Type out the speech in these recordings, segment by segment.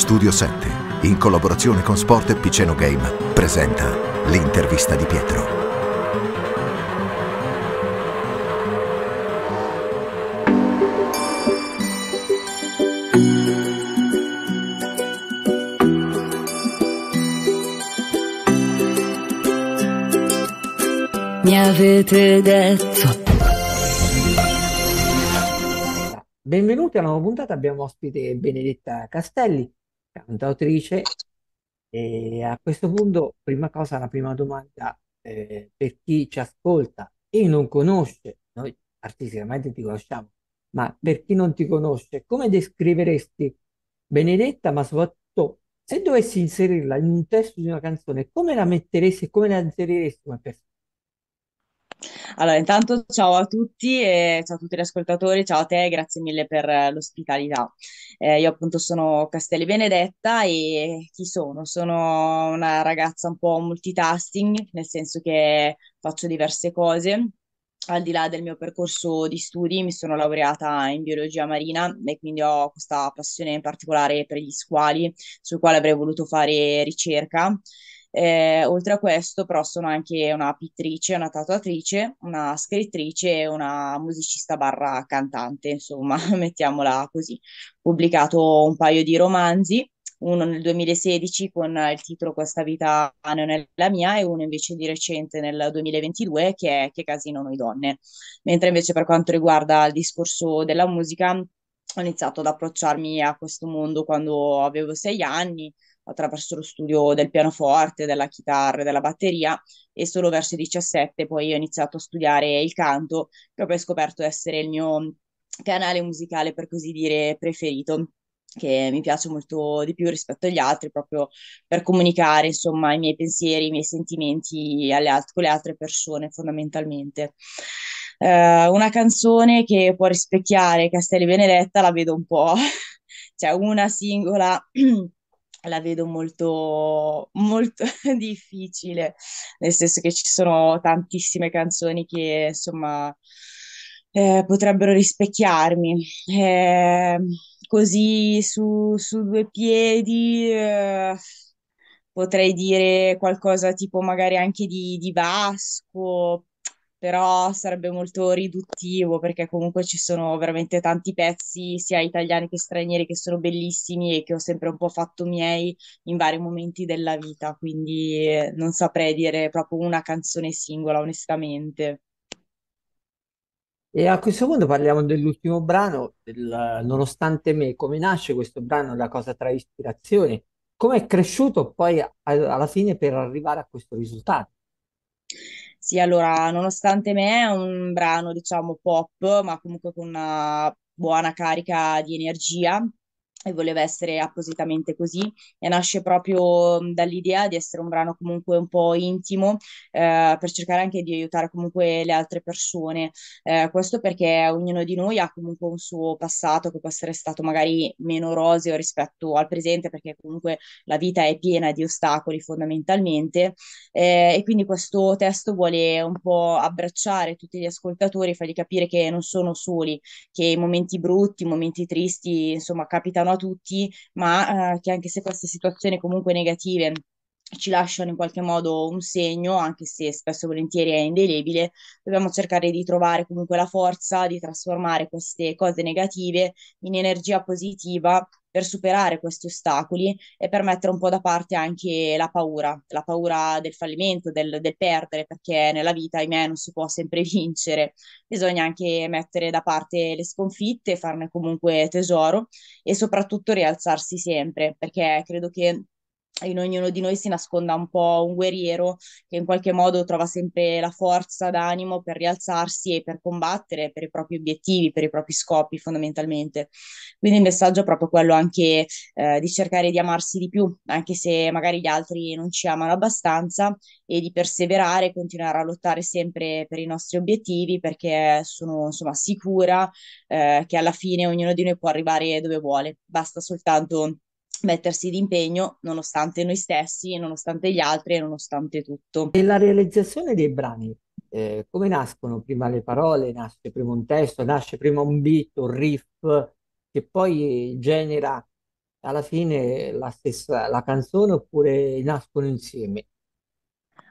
Studio 7, in collaborazione con Sport e Piceno Game, presenta l'intervista di Pietro. Mi avete detto Benvenuti alla nuova puntata, abbiamo ospite Benedetta Castelli, cantautrice. E a questo punto, prima cosa, la prima domanda eh, per chi ci ascolta e non conosce, noi artisticamente ti conosciamo, ma per chi non ti conosce, come descriveresti Benedetta, ma soprattutto se dovessi inserirla in un testo di una canzone, come la metteresti e come la inseriresti come personaggio? Allora, intanto ciao a tutti e ciao a tutti gli ascoltatori, ciao a te, grazie mille per eh, l'ospitalità. Eh, io appunto sono Castelli Benedetta e chi sono? Sono una ragazza un po' multitasking, nel senso che faccio diverse cose, al di là del mio percorso di studi, mi sono laureata in biologia marina e quindi ho questa passione in particolare per gli squali, sul quale avrei voluto fare ricerca. Eh, oltre a questo, però, sono anche una pittrice, una tatuatrice, una scrittrice e una musicista barra cantante, insomma, mettiamola così. Ho pubblicato un paio di romanzi, uno nel 2016 con il titolo Questa vita non è la mia e uno invece di recente nel 2022 che è Che casino noi donne. Mentre invece per quanto riguarda il discorso della musica, ho iniziato ad approcciarmi a questo mondo quando avevo sei anni attraverso lo studio del pianoforte, della chitarra, della batteria e solo verso i 17 poi ho iniziato a studiare il canto che ho poi scoperto essere il mio canale musicale per così dire preferito che mi piace molto di più rispetto agli altri proprio per comunicare insomma i miei pensieri, i miei sentimenti alt- con le altre persone fondamentalmente. Uh, una canzone che può rispecchiare Castelli Benedetta la vedo un po', cioè una singola la vedo molto, molto difficile, nel senso che ci sono tantissime canzoni che insomma eh, potrebbero rispecchiarmi. Eh, così su, su, due piedi eh, potrei dire qualcosa tipo magari anche di, di Vasco, però sarebbe molto riduttivo perché comunque ci sono veramente tanti pezzi, sia italiani che stranieri, che sono bellissimi e che ho sempre un po' fatto miei in vari momenti della vita, quindi eh, non saprei dire proprio una canzone singola, onestamente. E a questo punto parliamo dell'ultimo brano, del Nonostante me, come nasce questo brano, la cosa tra ispirazioni, come è cresciuto poi alla fine per arrivare a questo risultato? Sì, allora, nonostante me è un brano, diciamo, pop, ma comunque con una buona carica di energia, e voleva essere appositamente così e nasce proprio dall'idea di essere un brano comunque un po' intimo eh, per cercare anche di aiutare comunque le altre persone eh, questo perché ognuno di noi ha comunque un suo passato che può essere stato magari meno roseo rispetto al presente perché comunque la vita è piena di ostacoli fondamentalmente eh, e quindi questo testo vuole un po' abbracciare tutti gli ascoltatori fargli capire che non sono soli che i momenti brutti, i momenti tristi insomma capitano a tutti, ma eh, che anche se queste situazioni comunque negative ci lasciano in qualche modo un segno, anche se spesso e volentieri è indelebile, dobbiamo cercare di trovare comunque la forza di trasformare queste cose negative in energia positiva per superare questi ostacoli e per mettere un po' da parte anche la paura, la paura del fallimento, del, del perdere, perché nella vita, ahimè, non si può sempre vincere. Bisogna anche mettere da parte le sconfitte, farne comunque tesoro e soprattutto rialzarsi sempre, perché credo che in ognuno di noi si nasconda un po' un guerriero che in qualche modo trova sempre la forza d'animo per rialzarsi e per combattere per i propri obiettivi, per i propri scopi fondamentalmente. Quindi il messaggio è proprio quello anche eh, di cercare di amarsi di più, anche se magari gli altri non ci amano abbastanza, e di perseverare, continuare a lottare sempre per i nostri obiettivi perché sono insomma sicura eh, che alla fine ognuno di noi può arrivare dove vuole, basta soltanto mettersi d'impegno nonostante noi stessi, nonostante gli altri e nonostante tutto. E la realizzazione dei brani, eh, come nascono prima le parole, nasce prima un testo, nasce prima un beat, un riff che poi genera alla fine la stessa la canzone oppure nascono insieme?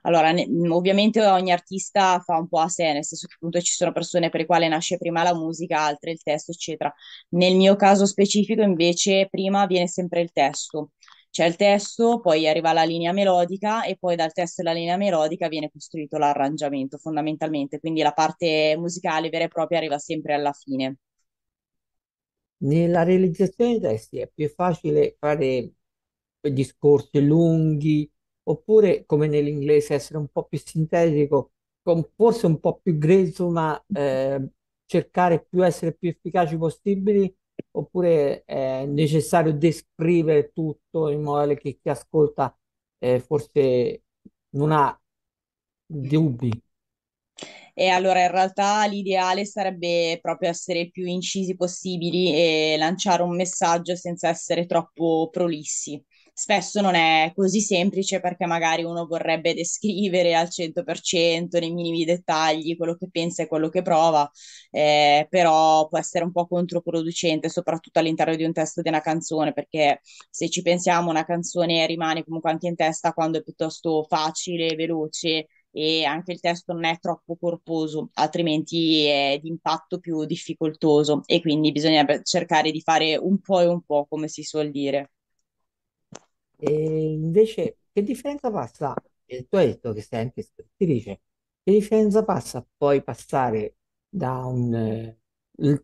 Allora, ne- ovviamente ogni artista fa un po' a sé, nel senso che appunto ci sono persone per le quali nasce prima la musica, altre il testo, eccetera. Nel mio caso specifico, invece, prima viene sempre il testo. C'è il testo, poi arriva la linea melodica e poi dal testo e la linea melodica viene costruito l'arrangiamento fondamentalmente, quindi la parte musicale vera e propria arriva sempre alla fine. Nella realizzazione dei testi è più facile fare discorsi lunghi oppure come nell'inglese essere un po' più sintetico, con, forse un po' più grezzo, ma eh, cercare più essere più efficaci possibili, oppure eh, è necessario descrivere tutto in modo che chi ascolta eh, forse non ha dubbi. E allora in realtà l'ideale sarebbe proprio essere più incisi possibili e lanciare un messaggio senza essere troppo prolissi spesso non è così semplice perché magari uno vorrebbe descrivere al 100% nei minimi dettagli quello che pensa e quello che prova, eh, però può essere un po' controproducente, soprattutto all'interno di un testo di una canzone, perché se ci pensiamo una canzone rimane comunque anche in testa quando è piuttosto facile, veloce e anche il testo non è troppo corposo, altrimenti è di impatto più difficoltoso e quindi bisogna cercare di fare un po' e un po', come si suol dire. E invece, che differenza passa? E tu hai detto che sei anche scrittrice. Che differenza passa poi passare da un eh,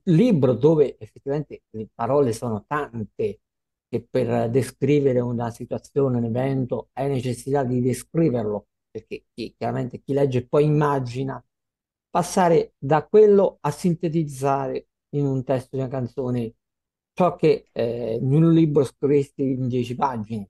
libro dove effettivamente le parole sono tante, che per descrivere una situazione, un evento, hai necessità di descriverlo, perché chi, chiaramente chi legge poi immagina, passare da quello a sintetizzare in un testo di una canzone ciò che eh, in un libro scrivesti in dieci pagine.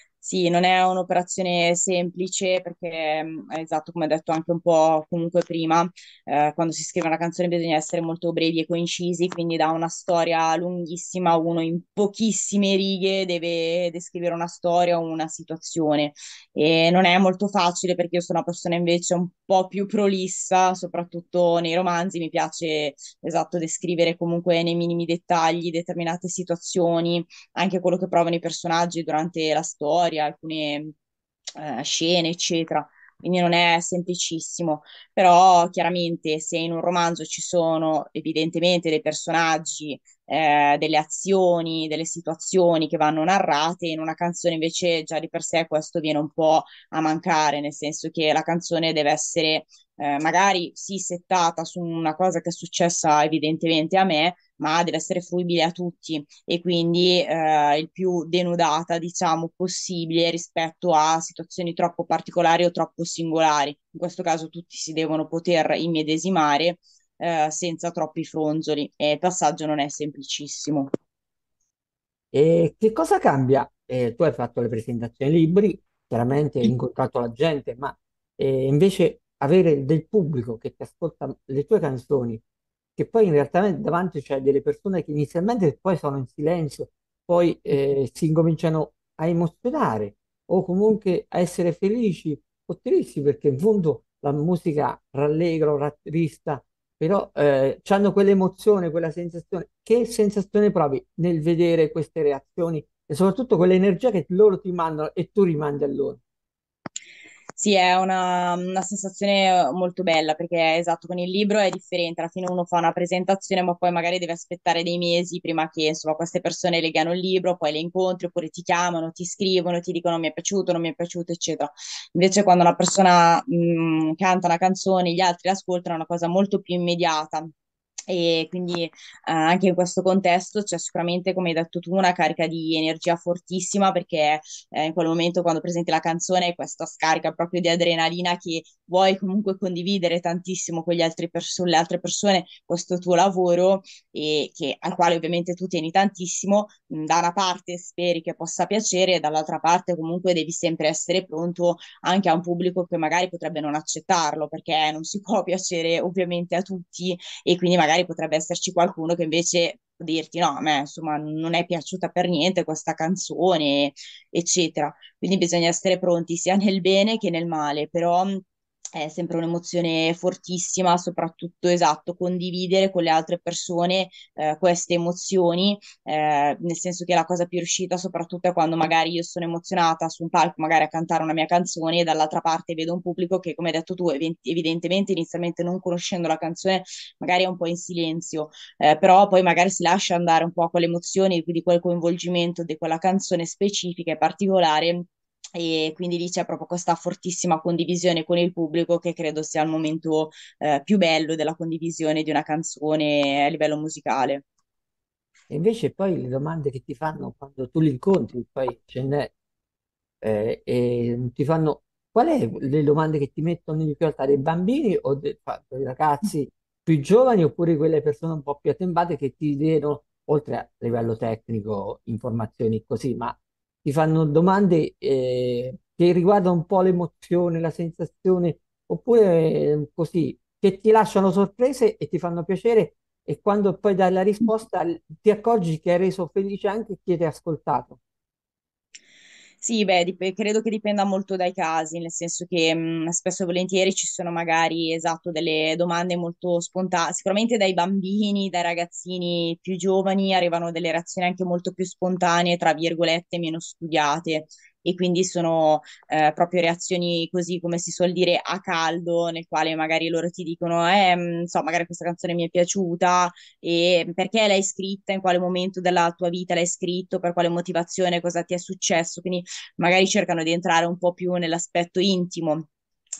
Sì, non è un'operazione semplice perché, mm, esatto, come ho detto anche un po' comunque prima, eh, quando si scrive una canzone bisogna essere molto brevi e coincisi, quindi da una storia lunghissima uno in pochissime righe deve descrivere una storia o una situazione e non è molto facile perché io sono una persona invece un po' più prolissa, soprattutto nei romanzi, mi piace, esatto, descrivere comunque nei minimi dettagli determinate situazioni, anche quello che provano i personaggi durante la storia storia, alcune eh, scene, eccetera. Quindi non è semplicissimo, però chiaramente se in un romanzo ci sono evidentemente dei personaggi, eh, delle azioni, delle situazioni che vanno narrate, in una canzone invece già di per sé questo viene un po' a mancare, nel senso che la canzone deve essere eh, magari sì settata su una cosa che è successa evidentemente a me, ma deve essere fruibile a tutti e quindi eh, il più denudata, diciamo, possibile rispetto a situazioni troppo particolari o troppo singolari. In questo caso tutti si devono poter immedesimare eh, senza troppi fronzoli e il passaggio non è semplicissimo. E che cosa cambia? Eh, tu hai fatto le presentazioni libri, chiaramente hai incontrato la gente, ma eh, invece avere del pubblico che ti ascolta le tue canzoni, che poi in realtà davanti c'è delle persone che inizialmente poi sono in silenzio, poi eh, si incominciano a emozionare o comunque a essere felici o tristi perché in fondo la musica rallegra o rattrista, però eh, hanno quell'emozione, quella sensazione. Che sensazione provi nel vedere queste reazioni e soprattutto quell'energia che loro ti mandano e tu rimandi a loro? Sì, è una, una sensazione molto bella perché esatto, con il libro è differente, alla fine uno fa una presentazione ma poi magari deve aspettare dei mesi prima che insomma queste persone legano il libro, poi le incontri oppure ti chiamano, ti scrivono, ti dicono mi è piaciuto, non mi è piaciuto eccetera. Invece quando una persona mh, mhmm, canta una canzone, gli altri l'ascoltano è una cosa molto più immediata e quindi eh, anche in questo contesto c'è sicuramente, come hai detto tu, una carica di energia fortissima perché eh, in quel momento quando presenti la canzone hai questa scarica proprio di adrenalina che vuoi comunque condividere tantissimo con perso- le altre persone questo tuo lavoro e che, al quale ovviamente tu tieni tantissimo. Mm, da una parte speri che possa piacere, dall'altra parte comunque devi sempre essere pronto anche a un pubblico che magari potrebbe non accettarlo perché non si può piacere ovviamente a tutti e quindi magari magari potrebbe esserci qualcuno che invece dirti no, a me insomma non è piaciuta per niente questa canzone, eccetera. Quindi bisogna essere pronti sia nel bene che nel male, però è sempre un'emozione fortissima, soprattutto esatto, condividere con le altre persone eh, queste emozioni, eh, nel senso che la cosa più riuscita soprattutto è quando magari io sono emozionata su un palco, magari a cantare una mia canzone e dall'altra parte vedo un pubblico che, come hai detto tu, ev- evidentemente inizialmente non conoscendo la canzone, magari è un po' in silenzio, eh, però poi magari si lascia andare un po' con le emozioni, di quel coinvolgimento di quella canzone specifica e particolare e quindi lì c'è proprio questa fortissima condivisione con il pubblico che credo sia il momento eh, più bello della condivisione di una canzone a livello musicale. E invece poi le domande che ti fanno quando tu li incontri, poi ce n'è, eh, e ti fanno qual è le domande che ti mettono in difficoltà dei bambini o dei, dei ragazzi più giovani oppure quelle persone un po' più attembate che ti chiedono, oltre a livello tecnico, informazioni così, ma ti fanno domande eh, che riguardano un po' l'emozione, la sensazione, oppure eh, così, che ti lasciano sorprese e ti fanno piacere e quando poi dai la risposta ti accorgi che hai reso felice anche chi ti ha ascoltato. Sì, beh, dip- credo che dipenda molto dai casi, nel senso che mh, mhmm, spesso e volentieri ci sono magari, esatto, delle domande molto spontanee, sicuramente dai bambini, dai ragazzini più giovani arrivano delle reazioni anche molto più spontanee, tra virgolette, meno studiate e quindi sono eh, proprio reazioni così come si suol dire a caldo, nel quale magari loro ti dicono, eh, mhmm, so, magari questa canzone mi è piaciuta e perché l'hai scritta, in quale momento della tua vita l'hai scritto, per quale motivazione, cosa ti è successo, quindi magari cercano di entrare un po' più nell'aspetto intimo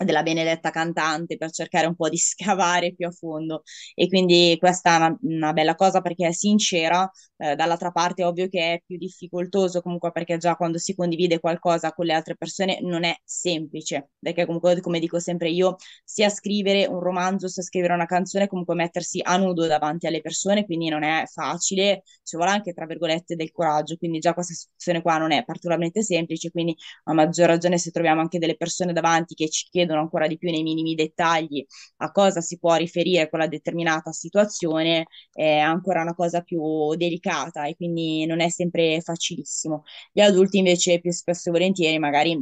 della benedetta cantante per cercare un po' di scavare più a fondo e quindi questa è una, una bella cosa perché è sincera, eh, dall'altra parte è ovvio che è più difficoltoso comunque perché già quando si condivide qualcosa con le altre persone non è semplice, perché comunque come dico sempre io, sia scrivere un romanzo, sia scrivere una canzone, comunque mettersi a nudo davanti alle persone, quindi non è facile, ci vuole anche tra virgolette del coraggio, quindi già questa situazione qua non è particolarmente semplice, quindi a maggior ragione se troviamo anche delle persone davanti che ci chiedono chiedono ancora di più nei minimi dettagli a cosa si può riferire quella determinata situazione, è ancora una cosa più delicata e quindi non è sempre facilissimo. Gli adulti invece più spesso e volentieri magari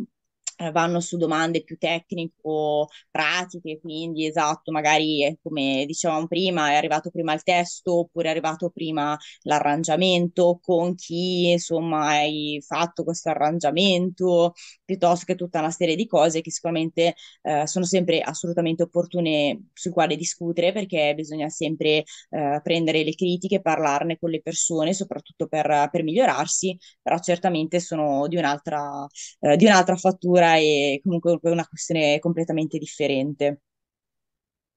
eh, vanno su domande più tecnico-pratiche, quindi esatto, magari eh, come dicevamo prima, è arrivato prima il testo oppure è arrivato prima l'arrangiamento, con chi insomma hai fatto questo arrangiamento, piuttosto che tutta una serie di cose che sicuramente eh, sono sempre assolutamente opportune su quale discutere perché bisogna sempre eh, prendere le critiche, parlarne con le persone, soprattutto per, per migliorarsi, però certamente sono di un'altra, eh, di un'altra fattura lettera è comunque una questione completamente differente.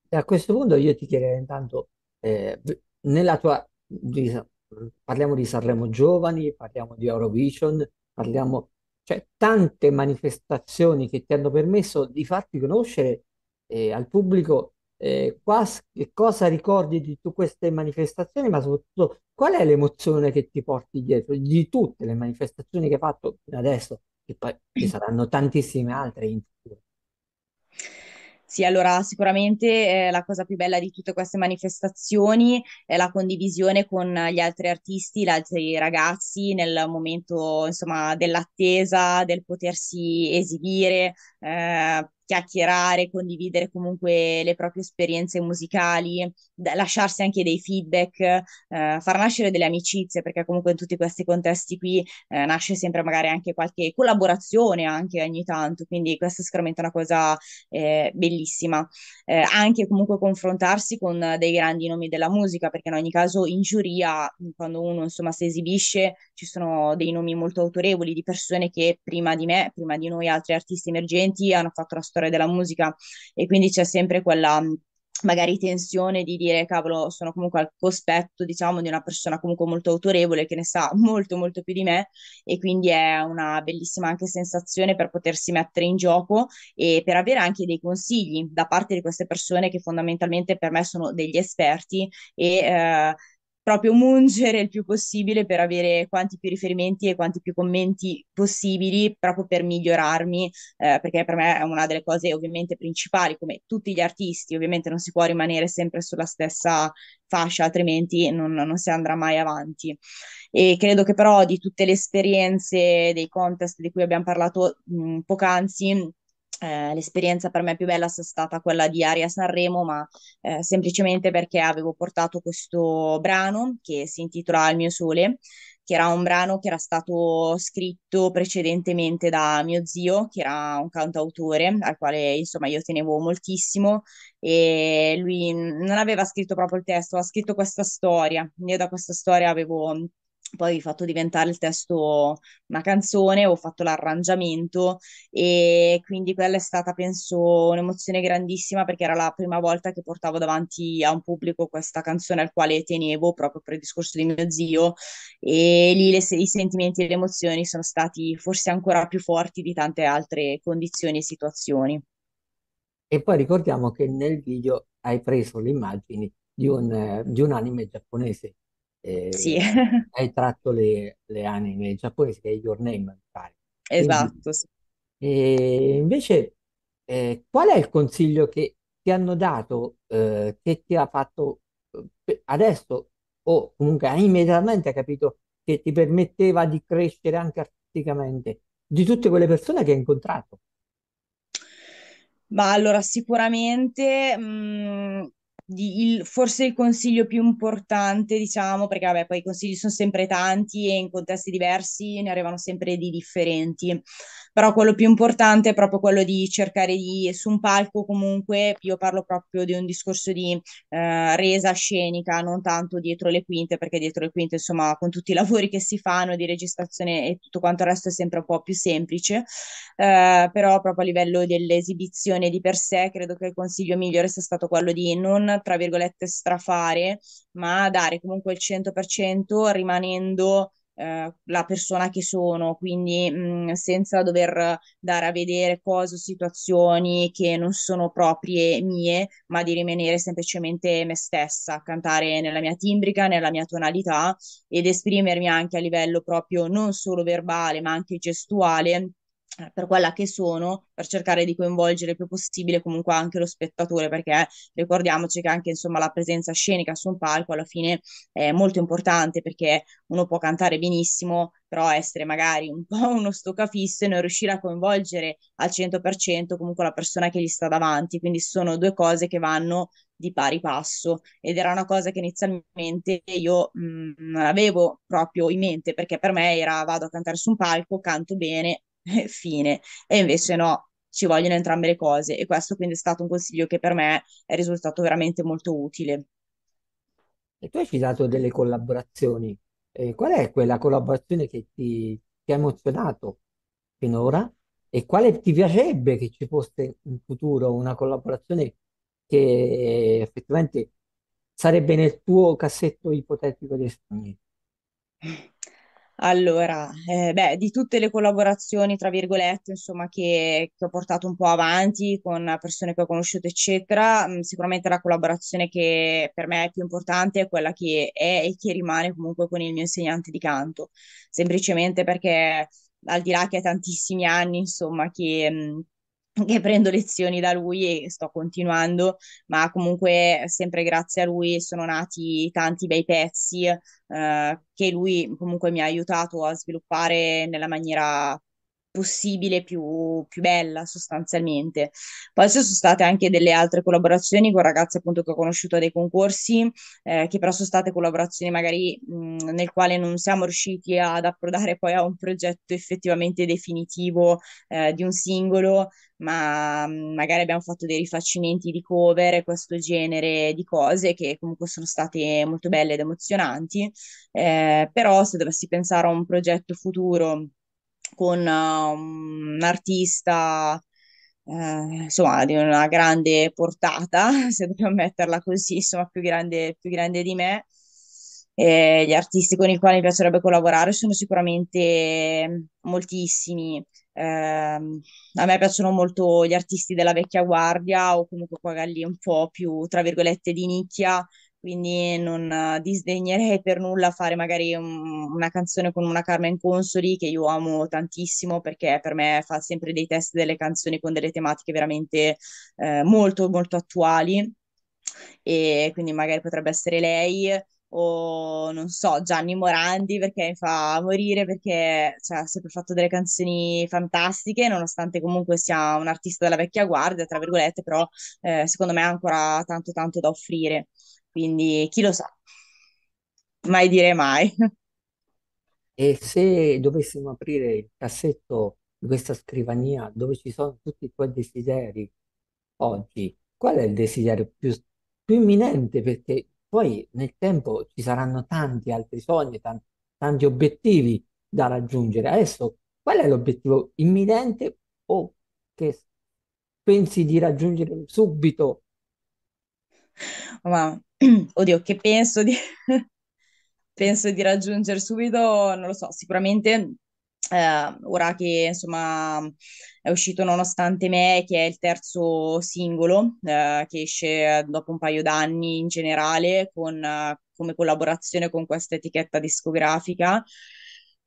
E a questo punto io ti chiederei intanto, eh, nella tua, di, parliamo di Sanremo Giovani, parliamo di Eurovision, parliamo, cioè tante manifestazioni che ti hanno permesso di farti conoscere eh, al pubblico eh, quas- cosa ricordi di tutte queste manifestazioni, ma soprattutto qual è l'emozione che ti porti dietro di tutte le manifestazioni che hai fatto fino adesso? e poi ci saranno tantissime altre in futuro. Sì, allora sicuramente eh, la cosa più bella di tutte queste manifestazioni è la condivisione con gli altri artisti, gli altri ragazzi nel momento, insomma, dell'attesa, del potersi esibire, eh, chiacchierare, condividere comunque le proprie esperienze musicali, da, lasciarsi anche dei feedback, eh, far nascere delle amicizie, perché comunque in tutti questi contesti qui eh, nasce sempre magari anche qualche collaborazione anche ogni tanto, quindi questa è sicuramente una cosa eh, bellissima. Eh, anche comunque confrontarsi con dei grandi nomi della musica, perché in ogni caso in giuria, quando uno insomma si esibisce, ci sono dei nomi molto autorevoli di persone che prima di me, prima di noi altri artisti emergenti hanno fatto la storia storia della musica e quindi c'è sempre quella magari tensione di dire cavolo sono comunque al cospetto diciamo di una persona comunque molto autorevole che ne sa molto molto più di me e quindi è una bellissima anche sensazione per potersi mettere in gioco e per avere anche dei consigli da parte di queste persone che fondamentalmente per me sono degli esperti e eh, proprio mungere il più possibile per avere quanti più riferimenti e quanti più commenti possibili proprio per migliorarmi, eh, perché per me è una delle cose ovviamente principali, come tutti gli artisti, ovviamente non si può rimanere sempre sulla stessa fascia, altrimenti non, non si andrà mai avanti. E credo che però di tutte le esperienze dei contest di cui abbiamo parlato mh, poc'anzi, eh, l'esperienza per me più bella sia stata quella di Aria Sanremo, ma eh, semplicemente perché avevo portato questo brano che si intitola Il mio sole, che era un brano che era stato scritto precedentemente da mio zio, che era un cantautore al quale insomma io tenevo moltissimo e lui non aveva scritto proprio il testo, ha scritto questa storia. Io da questa storia avevo poi ho fatto diventare il testo una canzone, ho fatto l'arrangiamento e quindi quella è stata, penso, un'emozione grandissima perché era la prima volta che portavo davanti a un pubblico questa canzone al quale tenevo proprio per il discorso di mio zio e lì le, i sentimenti e le emozioni sono stati forse ancora più forti di tante altre condizioni e situazioni. E poi ricordiamo che nel video hai preso le immagini di un, eh, di un anime giapponese. Eh, sì. Ehm, hai tratto le, le anime giapponesi, che è Your Name, mi pare. Esatto, sì. E ehm, invece, eh, qual è il consiglio che ti hanno dato, eh, che ti ha fatto eh, adesso, o comunque hai immediatamente capito che ti permetteva di crescere anche artisticamente, di tutte quelle persone che hai incontrato? Ma allora, sicuramente mh, mm, di, il, forse il consiglio più importante, diciamo, perché vabbè, poi i consigli sono sempre tanti e in contesti diversi ne arrivano sempre di differenti, però quello più importante è proprio quello di cercare di, su un palco comunque, io parlo proprio di un discorso di eh, resa scenica, non tanto dietro le quinte, perché dietro le quinte, insomma, con tutti i lavori che si fanno di registrazione e tutto quanto il resto è sempre un po' più semplice, eh, però proprio a livello dell'esibizione di per sé, credo che il consiglio migliore sia stato quello di non, tra virgolette, strafare, ma dare comunque il 100% rimanendo eh, la persona che sono, quindi mh, mm, senza dover dare a vedere cose o situazioni che non sono proprie mie, ma di rimanere semplicemente me stessa, cantare nella mia timbrica, nella mia tonalità ed esprimermi anche a livello proprio non solo verbale, ma anche gestuale eh, per quella che sono, per cercare di coinvolgere il più possibile comunque anche lo spettatore, perché ricordiamoci che anche insomma la presenza scenica su un palco alla fine è molto importante perché uno può cantare benissimo, però essere magari un po' uno stoccafisso e non riuscire a coinvolgere al 100% comunque la persona che gli sta davanti, quindi sono due cose che vanno di pari passo ed era una cosa che inizialmente io mh, mm, non avevo proprio in mente perché per me era vado a cantare su un palco, canto bene, fine. E invece no, ci vogliono entrambe le cose e questo quindi è stato un consiglio che per me è risultato veramente molto utile. E tu hai citato delle collaborazioni. Eh, qual è quella collaborazione che ti, ti ha emozionato finora e quale ti piacerebbe che ci fosse in futuro una collaborazione che effettivamente sarebbe nel tuo cassetto ipotetico dei sogni? Allora, eh, beh, di tutte le collaborazioni, tra virgolette, insomma, che, che, ho portato un po' avanti con persone che ho conosciuto, eccetera, mh, mm, sicuramente la collaborazione che per me è più importante è quella che è e che rimane comunque con il mio insegnante di canto, semplicemente perché al di là che è tantissimi anni, insomma, che, mh, mm, che prendo lezioni da lui e sto continuando, ma comunque sempre grazie a lui sono nati tanti bei pezzi eh, che lui comunque mi ha aiutato a sviluppare nella maniera possibile più, più bella sostanzialmente. Poi ci sono state anche delle altre collaborazioni con ragazze appunto che ho conosciuto a dei concorsi, eh, che però sono state collaborazioni magari mh, nel quale non siamo riusciti ad approdare poi a un progetto effettivamente definitivo eh, di un singolo, ma mh, magari abbiamo fatto dei rifacimenti di cover e questo genere di cose che comunque sono state molto belle ed emozionanti. Eh, però se dovessi pensare a un progetto futuro con uh, un artista eh, insomma di una grande portata, se dobbiamo metterla così, insomma più grande, più grande di me. E gli artisti con i quali mi piacerebbe collaborare sono sicuramente moltissimi. Eh, a me piacciono molto gli artisti della vecchia guardia o comunque quelli un po' più, tra virgolette, di nicchia, quindi non disdegnerei per nulla fare magari un, una canzone con una Carmen Consoli che io amo tantissimo perché per me fa sempre dei test delle canzoni con delle tematiche veramente eh, molto molto attuali e quindi magari potrebbe essere lei o non so Gianni Morandi perché mi fa morire perché cioè, ha sempre fatto delle canzoni fantastiche nonostante comunque sia un artista della vecchia guardia tra virgolette però eh, secondo me ha ancora tanto tanto da offrire quindi chi lo sa, mai dire mai. E se dovessimo aprire il cassetto di questa scrivania dove ci sono tutti i tuoi desideri oggi, qual è il desiderio più, più imminente? Perché poi nel tempo ci saranno tanti altri sogni, tanti, tanti obiettivi da raggiungere. Adesso qual è l'obiettivo imminente o che pensi di raggiungere subito? Wow. oddio, che penso di, penso di raggiungere subito, non lo so, sicuramente eh, ora che insomma è uscito Nonostante me, che è il terzo singolo eh, che esce dopo un paio d'anni in generale con, eh, come collaborazione con questa etichetta discografica.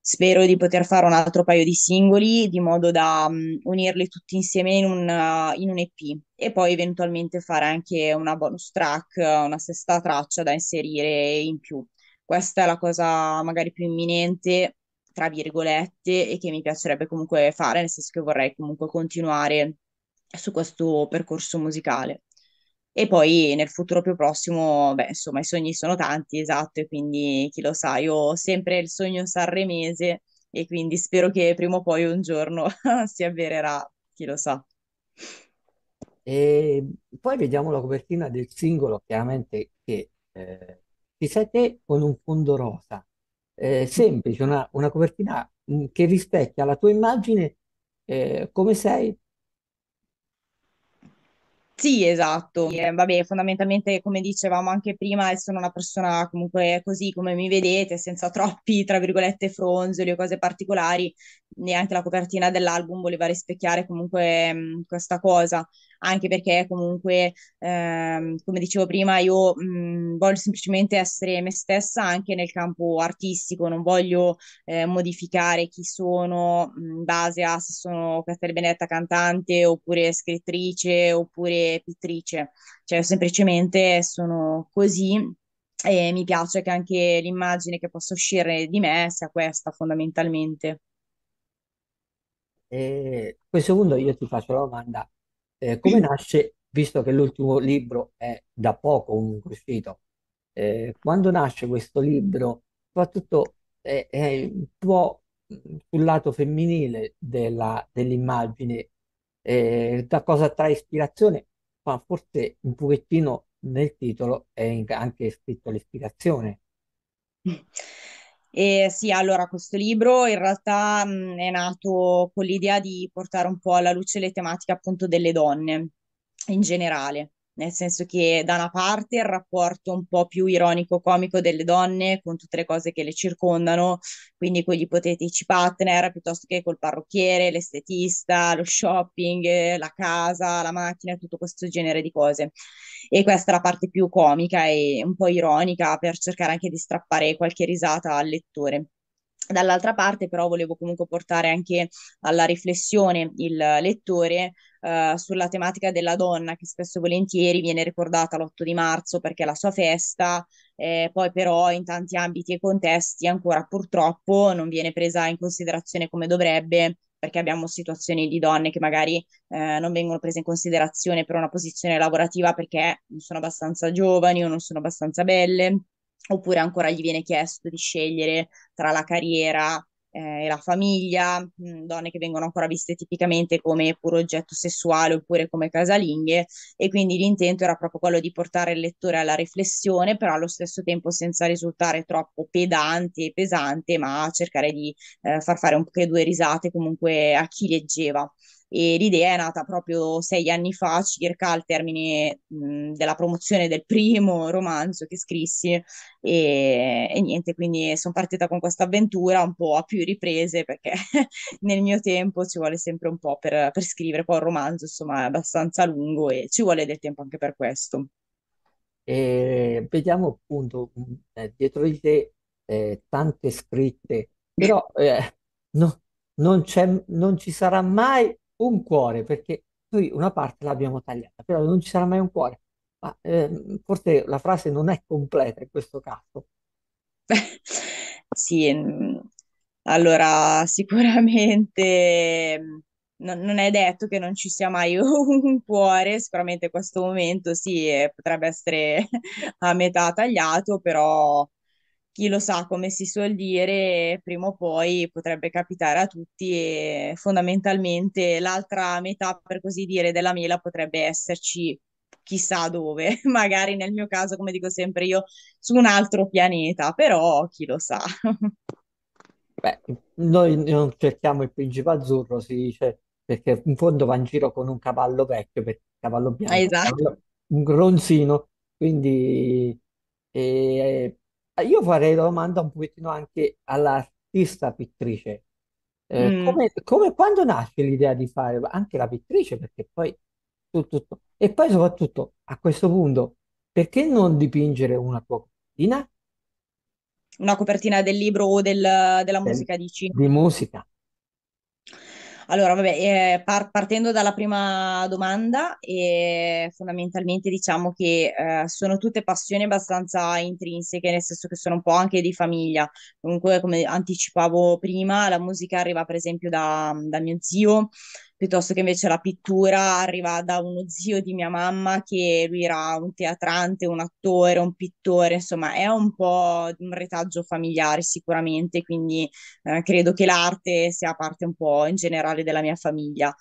Spero di poter fare un altro paio di singoli di modo da um, unirli tutti insieme in un, uh, in un, EP e poi eventualmente fare anche una bonus track, una sesta traccia da inserire in più. Questa è la cosa magari più imminente, tra virgolette, e che mi piacerebbe comunque fare, nel senso che vorrei comunque continuare su questo percorso musicale. E poi nel futuro più prossimo, beh, insomma, i sogni sono tanti, esatto, e quindi chi lo sa, io ho sempre il sogno sanremese e quindi spero che prima o poi un giorno si avvererà, chi lo sa. E poi vediamo la copertina del singolo, chiaramente che eh, ti sei te con un fondo rosa, eh, semplice, una, una copertina mh, mm, che rispecchia la tua immagine eh, come sei e, sì, esatto. Eh, vabbè, fondamentalmente, come dicevamo anche prima, sono una persona comunque così come mi vedete, senza troppi, tra virgolette, fronzoli o cose particolari. Neanche la copertina dell'album voleva rispecchiare comunque mh, questa cosa anche perché comunque, ehm, come dicevo prima, io mh, mhmm, voglio semplicemente essere me stessa anche nel campo artistico, non voglio eh, modificare chi sono mhmm, in base a se sono Castel Benetta cantante oppure scrittrice oppure pittrice, cioè semplicemente sono così e mi piace che anche l'immagine che possa uscire di me sia questa fondamentalmente. E a questo punto io ti faccio la domanda, eh, come nasce, visto che l'ultimo libro è da poco comunque uscito, eh, quando nasce questo libro, soprattutto è, è un po' sul lato femminile della, dell'immagine, eh, da cosa trae ispirazione, ma forse un pochettino nel titolo è anche scritto l'ispirazione. E sì, allora questo libro in realtà mh, è nato con l'idea di portare un po' alla luce le tematiche appunto delle donne in generale nel senso che da una parte il rapporto un po' più ironico-comico delle donne con tutte le cose che le circondano, quindi con gli ipotetici partner piuttosto che col parrucchiere, l'estetista, lo shopping, eh, la casa, la macchina, tutto questo genere di cose. E questa è la parte più comica e un po' ironica per cercare anche di strappare qualche risata al lettore. Dall'altra parte però volevo comunque portare anche alla riflessione il lettore eh, sulla tematica della donna che spesso e volentieri viene ricordata l'8 di marzo perché è la sua festa, eh, poi però in tanti ambiti e contesti ancora purtroppo non viene presa in considerazione come dovrebbe perché abbiamo situazioni di donne che magari eh, non vengono prese in considerazione per una posizione lavorativa perché non sono abbastanza giovani o non sono abbastanza belle oppure ancora gli viene chiesto di scegliere tra la carriera eh, e la famiglia, mh, mm, donne che vengono ancora viste tipicamente come puro oggetto sessuale oppure come casalinghe e quindi l'intento era proprio quello di portare il lettore alla riflessione, però allo stesso tempo senza risultare troppo pedante e pesante, ma cercare di eh, far fare un po' che due risate comunque a chi leggeva e l'idea è nata proprio sei anni fa circa al termine mh, della promozione del primo romanzo che scrissi e, e niente, quindi sono partita con questa avventura un po' a più riprese perché nel mio tempo ci vuole sempre un po' per, per scrivere, poi un romanzo insomma è abbastanza lungo e ci vuole del tempo anche per questo. E vediamo appunto eh, dietro di te eh, tante scritte, però eh, no, non, non ci sarà mai un cuore, perché noi una parte l'abbiamo tagliata, però non ci sarà mai un cuore. Ma eh, forse la frase non è completa in questo caso. Sì, mm, allora sicuramente mm, no, non è detto che non ci sia mai un cuore, sicuramente in questo momento sì, eh, potrebbe essere a metà tagliato, però chi lo sa, come si suol dire, prima o poi potrebbe capitare a tutti e fondamentalmente l'altra metà, per così dire, della mela potrebbe esserci chissà dove, magari nel mio caso, come dico sempre io, su un altro pianeta, però chi lo sa. Beh, noi non cerchiamo il principe azzurro, si dice, perché in fondo va in giro con un cavallo vecchio, perché cavallo bianco, esatto. un ronzino, quindi... Eh, Ah, io farei la domanda un pochettino anche all'artista pittrice. Eh, Mm, come, come- quando nasce l'idea di fare anche la pittrice? Perché poi tu- tutto. E poi soprattutto a questo punto, perché non dipingere una tua copertina una copertina del libro o del- della del- musica, dici? di musica? Allora, vabbè, eh, par- partendo dalla prima domanda, eh, fondamentalmente diciamo che eh, sono tutte passioni abbastanza intrinseche, nel senso che sono un po' anche di famiglia. Comunque, come anticipavo prima, la musica arriva per esempio da, da mio zio, piuttosto che invece la pittura arriva da uno zio di mia mamma che lui era un teatrante, un attore, un pittore, insomma è un po' un retaggio familiare sicuramente, quindi eh, credo che l'arte sia parte un po' in generale della mia famiglia.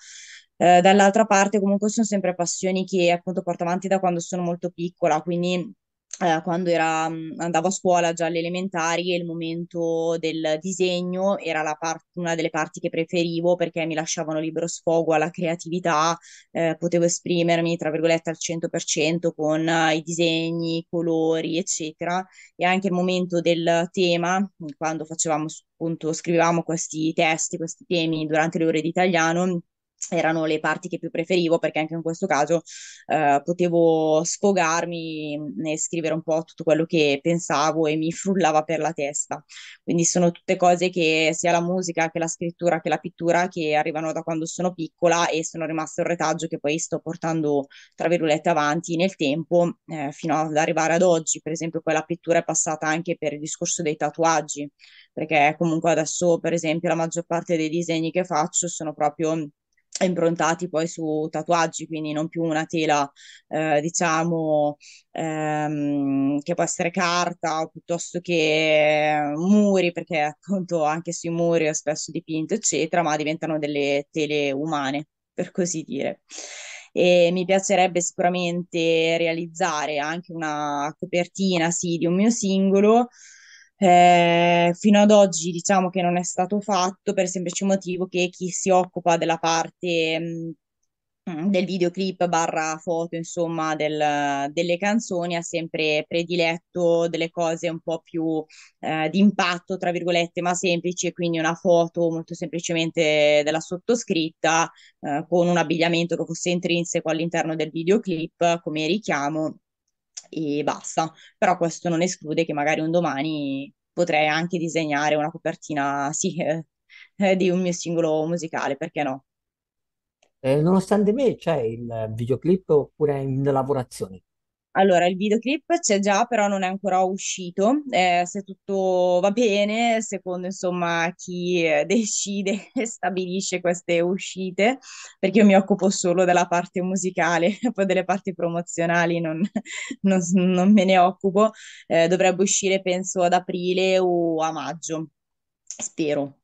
Eh, dall'altra parte comunque sono sempre passioni che appunto porto avanti da quando sono molto piccola, quindi eh, quando era, mm, andavo a scuola già alle elementari, il momento del disegno era part- una delle parti che preferivo perché mi lasciavano libero sfogo alla creatività, eh, potevo esprimermi, tra virgolette, al 100% con eh, i disegni, i colori, eccetera. E anche il momento del tema, quando facevamo, appunto, scrivevamo questi testi, questi temi durante le ore di italiano erano le parti che più preferivo perché anche in questo caso eh, potevo sfogarmi mm, e scrivere un po' tutto quello che pensavo e mi frullava per la testa. Quindi sono tutte cose che sia la musica che la scrittura che la pittura che arrivano da quando sono piccola e sono rimaste un retaggio che poi sto portando tra virgolette avanti nel tempo eh, fino ad arrivare ad oggi. Per esempio poi la pittura è passata anche per il discorso dei tatuaggi perché comunque adesso per esempio la maggior parte dei disegni che faccio sono proprio improntati poi su tatuaggi, quindi non più una tela, eh, diciamo, ehm, che può essere carta o piuttosto che muri, perché appunto anche sui muri è spesso dipinto, eccetera, ma diventano delle tele umane, per così dire. E mi piacerebbe sicuramente realizzare anche una copertina, sì, di un mio singolo, eh, fino ad oggi diciamo che non è stato fatto per il semplice motivo che chi si occupa della parte mh, mm, del videoclip barra foto, insomma, del, delle canzoni ha sempre prediletto delle cose un po' più eh, di impatto, tra virgolette, ma semplici, quindi una foto molto semplicemente della sottoscritta eh, con un abbigliamento che fosse intrinseco all'interno del videoclip come richiamo e basta. Però questo non esclude che magari un domani potrei anche disegnare una copertina, sì, eh, di un mio singolo musicale, perché no? Eh, nonostante me c'è il videoclip oppure in lavorazione? Allora, il videoclip c'è già, però non è ancora uscito. Eh, se tutto va bene, secondo insomma chi eh, decide e stabilisce queste uscite, perché io mi occupo solo della parte musicale, poi delle parti promozionali non, non, non me ne occupo, eh, dovrebbe uscire penso ad aprile o a maggio, spero.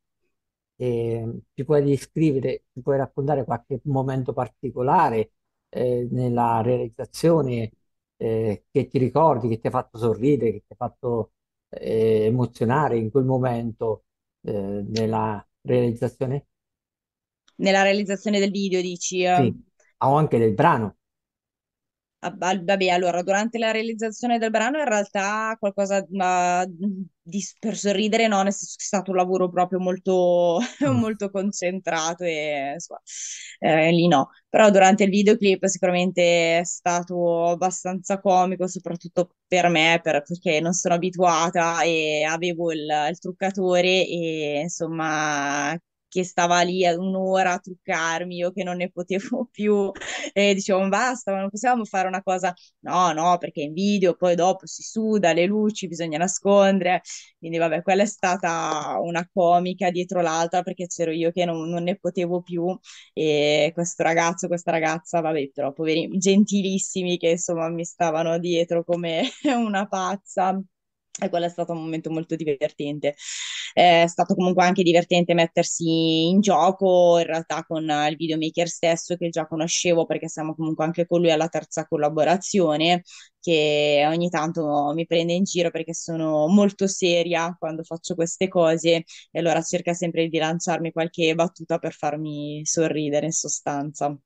E ehm, ti puoi descrivere, ti puoi raccontare qualche momento particolare eh, nella realizzazione? eh, che ti ricordi, che ti ha fatto sorridere, che ti ha fatto eh, emozionare in quel momento eh, nella realizzazione? Nella realizzazione del video, dici? Eh? Sì, o anche del brano. Vabbè, allora, durante la realizzazione del brano in realtà qualcosa ma, di, per sorridere, no, nel senso che è stato un lavoro proprio molto, mm. molto concentrato e insomma, eh, lì no. Però durante il videoclip sicuramente è stato abbastanza comico, soprattutto per me, per, perché non sono abituata e avevo il, il truccatore e insomma che stava lì un'ora a truccarmi, io che non ne potevo più e dicevo basta, ma non possiamo fare una cosa, no, no, perché in video poi dopo si suda, le luci bisogna nascondere, quindi vabbè, quella è stata una comica dietro l'altra perché c'ero io che non, non ne potevo più e questo ragazzo, questa ragazza, vabbè, però poveri, gentilissimi che insomma mi stavano dietro come una pazza. E quello è stato un momento molto divertente. È stato comunque anche divertente mettersi in gioco, in realtà con il videomaker stesso che già conoscevo perché siamo comunque anche con lui alla terza collaborazione, che ogni tanto mi prende in giro perché sono molto seria quando faccio queste cose e allora cerca sempre di lanciarmi qualche battuta per farmi sorridere in sostanza.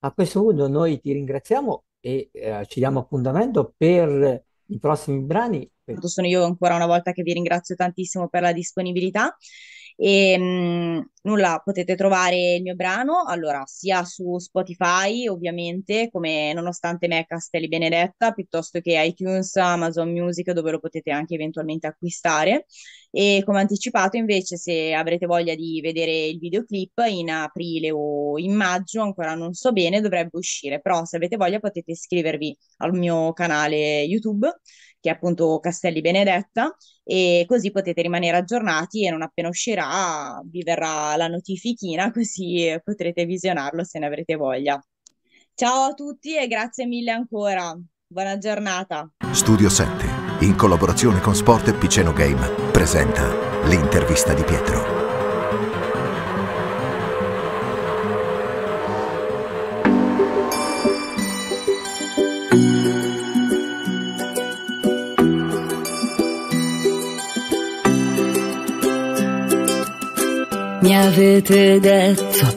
A questo punto noi ti ringraziamo e eh, ci diamo appuntamento per i prossimi brani soprattutto sono io ancora una volta che vi ringrazio tantissimo per la disponibilità. E ehm, mh, nulla, potete trovare il mio brano, allora, sia su Spotify, ovviamente, come nonostante me Castelli Benedetta, piuttosto che iTunes, Amazon Music, dove lo potete anche eventualmente acquistare. E come anticipato, invece, se avrete voglia di vedere il videoclip in aprile o in maggio, ancora non so bene, dovrebbe uscire, però se avete voglia potete iscrivervi al mio canale YouTube che è appunto Castelli Benedetta, e così potete rimanere aggiornati e non appena uscirà vi verrà la notifichina, così potrete visionarlo se ne avrete voglia. Ciao a tutti e grazie mille ancora. Buona giornata. Studio 7, in collaborazione con Sport e Piceno Game, presenta l'intervista di Pietro. mi avete detto